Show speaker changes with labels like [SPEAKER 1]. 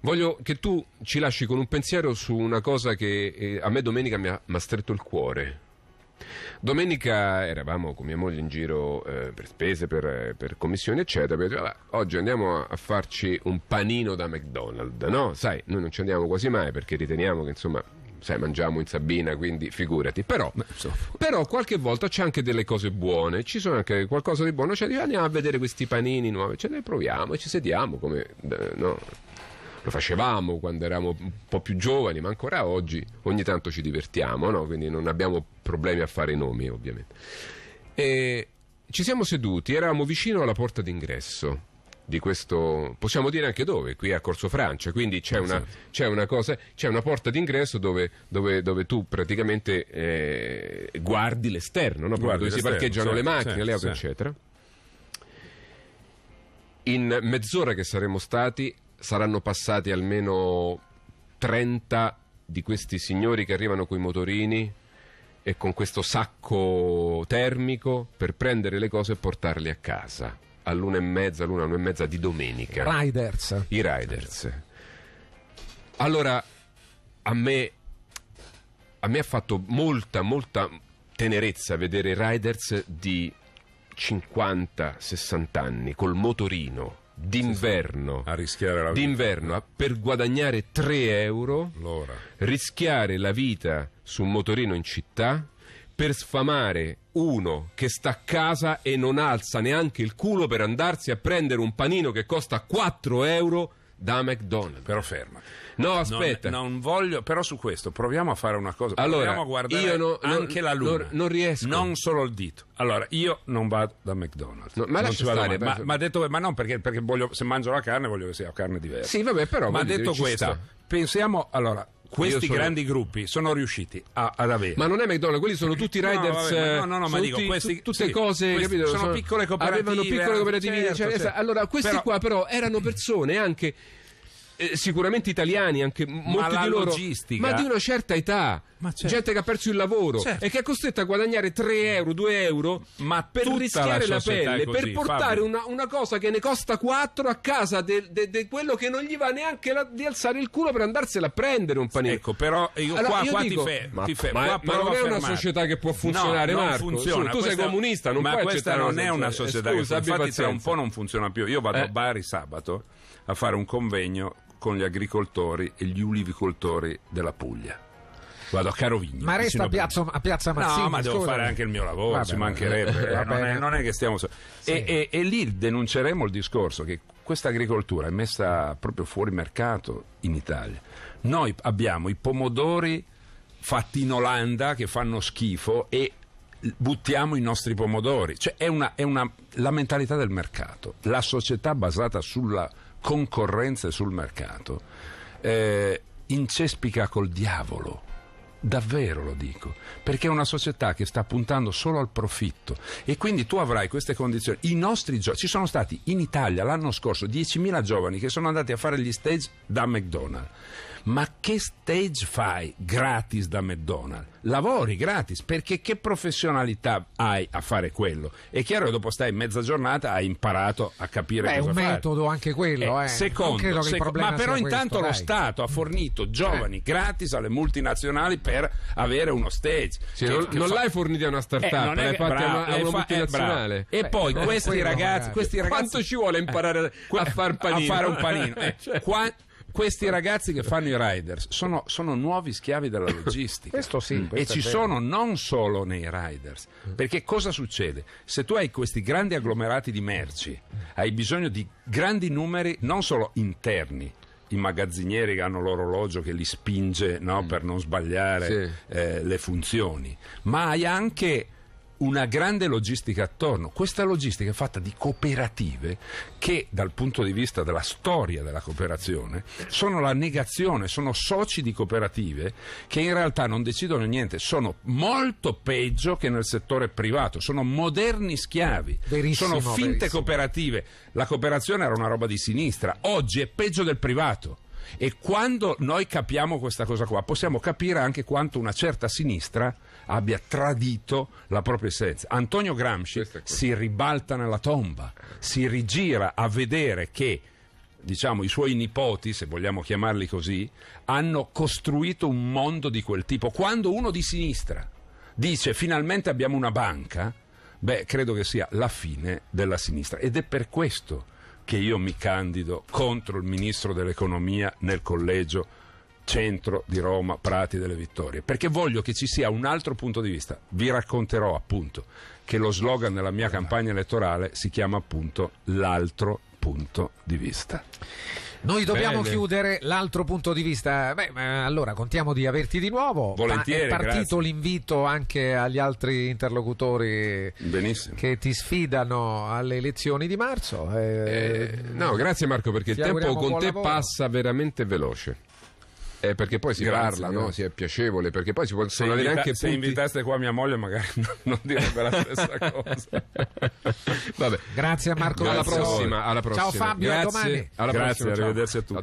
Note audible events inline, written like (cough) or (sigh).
[SPEAKER 1] Voglio che tu ci lasci con un pensiero su una cosa che eh, a me domenica mi ha, mi ha, stretto il cuore. Domenica eravamo con mia moglie in giro eh, per spese, per, per commissioni, eccetera. Per dire, oggi andiamo a, a, farci un panino da McDonald's, no? Sai, noi non ci andiamo quasi mai perché riteniamo che insomma. Sai, mangiamo in Sabina, quindi figurati. Però, però qualche volta c'è anche delle cose buone, ci sono anche qualcosa di buono. Cioè, andiamo a vedere questi panini nuovi, ce ne proviamo e ci sediamo come. Eh, no? lo facevamo quando eravamo un po' più giovani, ma ancora oggi ogni tanto ci divertiamo, no? quindi non abbiamo problemi a fare i nomi ovviamente. E ci siamo seduti, eravamo vicino alla porta d'ingresso di questo, possiamo dire anche dove, qui a Corso Francia, quindi c'è, una, esatto. c'è, una, cosa, c'è una, porta d'ingresso dove, dove, dove tu praticamente eh, guardi l'esterno, no? guardi dove l'esterno, si parcheggiano certo, le macchine, certo, le auto, certo. eccetera. In mezz'ora che saremmo stati saranno passati almeno 30 di questi signori che arrivano con i motorini e con questo sacco termico per prendere le cose e portarle a casa all'una e mezza, all'una, all'una e mezza di domenica. Riders. I Riders. Allora, a me, a me ha fatto molta, molta tenerezza vedere Riders di 50-60 anni col motorino d'inverno, a rischiare la d'inverno per guadagnare 3 euro, L'ora. rischiare la vita su un motorino in città per sfamare uno che sta a casa e non alza neanche il culo per andarsi a prendere un panino che costa 4 euro da McDonald's. Però ferma. No, aspetta. Non, non, voglio, però su questo proviamo a fare una cosa. Allora, proviamo a guardare no, anche non, la luna. Non, non, riesco. Non solo il dito. Allora, io non vado da McDonald's. No, ma non stare, ma, ma, detto, ma non perché, perché voglio, se mangio la carne voglio che sia carne diversa. Sì, vabbè, però. Ma detto questo, pensiamo, allora, questi sono... grandi gruppi sono riusciti a, ad avere. Ma non è McDonald's, quelli sono tutti riders. No, vabbè, no, no, no ma tutti, dico, questi, tutte sì, cose. Questi, capito, sono, sono, piccole cooperative. Avevano piccole cooperative. Certo, cioè, certo. Allora, questi però, qua però erano persone anche eh, sicuramente italiani, anche m- molti di loro, logistica. ma di una certa età, certo. gente che ha perso il lavoro certo. e che è costretta a guadagnare 3 euro, 2 euro ma per rischiare la, la pelle, così, per portare una, una, cosa che ne costa 4 a casa di quello che non gli va neanche la, di alzare il culo per andarsela a prendere un panino. Ecco, però io allora, qua, io qua dico, ti fermo. Fe- ma, ma, non è una società che può funzionare, no, Marco. Funziona. Su, tu questa, sei comunista, non ma puoi questa non è una società che funziona. Infatti, tra un po' non funziona più. Io vado eh. a Bari sabato a fare un convegno con gli agricoltori e gli ulivicoltori della Puglia. Vado a Carovigno. Ma resta a piazza, a piazza Mazzini. No, ma devo fare anche il mio lavoro, vabbè, ci mancherebbe. Eh, vabbè, non, è, non, è, che stiamo... So- sì. e, e, e lì denunceremo il discorso che questa agricoltura è messa proprio fuori mercato in Italia. Noi abbiamo i pomodori fatti in Olanda che fanno schifo e buttiamo i nostri pomodori. Cioè è, una, è una, la mentalità del mercato. La società basata sulla concorrenze sul mercato, eh, incespica col diavolo Davvero lo dico, perché è una società che sta puntando solo al profitto e quindi tu avrai queste condizioni. I nostri giovani, ci sono stati in Italia l'anno scorso 10.000 giovani che sono andati a fare gli stage da McDonald's. Ma che stage fai gratis da McDonald's? Lavori gratis, perché che professionalità hai a fare quello? È chiaro che dopo stai mezza giornata hai imparato a capire Beh, cosa fare. È un metodo anche quello, eh. eh. Secondo, secondo ma però intanto questo, lo dai. Stato ha fornito eh. giovani eh. gratis alle multinazionali per avere uno stage. Cioè, che, non, che non fa... l'hai fornito a una startup, eh, l'hai che... fatta a una, fa... multinazionale. Eh, e poi eh, questi, eh, ragazzi, eh, questi eh, ragazzi, Quanto ci vuole imparare a, a far panino? A fare un panino. (laughs) Eh, cioè... Qua questi ragazzi che fanno i riders sono, sono nuovi schiavi della logistica. (coughs) questo sì. Mm. Questo e ci vero. sono non solo nei riders. Perché cosa succede? Se tu hai questi grandi agglomerati di merci, hai bisogno di grandi numeri non solo interni, i magazzinieri che hanno l'orologio che li spinge no, mm. per non sbagliare sì. eh, le funzioni, ma hai anche una grande logistica attorno. Questa logistica è fatta di cooperative che dal punto di vista della storia della cooperazione sono la negazione, sono soci di cooperative che in realtà non decidono niente, sono molto peggio che nel settore privato, sono moderni schiavi, verissimo, sono finte verissimo. cooperative. La cooperazione era una roba di sinistra, oggi è peggio del privato. E quando noi capiamo questa cosa qua, possiamo capire anche quanto una certa sinistra abbia tradito la propria essenza. Antonio Gramsci si ribalta nella tomba, si rigira a vedere che diciamo, i suoi nipoti, se vogliamo chiamarli così, hanno costruito un mondo di quel tipo. Quando uno di sinistra dice finalmente abbiamo una banca, beh, credo che sia la fine della sinistra. Ed è per questo che io mi candido contro il ministro dell'economia nel collegio centro di Roma, Prati delle Vittorie, perché voglio che ci sia un altro punto di vista. Vi racconterò appunto che lo slogan della mia campagna elettorale si chiama appunto l'altro punto di vista. Noi dobbiamo Bene. chiudere l'altro punto di vista. Beh, eh, allora contiamo di averti di nuovo. Volentieri. È partito grazie. l'invito anche agli altri interlocutori Benissimo. che ti sfidano alle elezioni di marzo. Eh, eh, no, grazie Marco perché il tempo con te lavoro. passa veramente veloce. Eh, perché poi si grarla, no? si è piacevole, perché poi si possono avere invita- anche punti... Se invitaste qua mia moglie magari (laughs) non, non direbbe la stessa (laughs) cosa. Vabbè. Grazie a Marco, Grazie alla, prossima, alla prossima. Ciao Fabio, Grazie. a domani. Alla Grazie, prossima, arrivederci a tutti.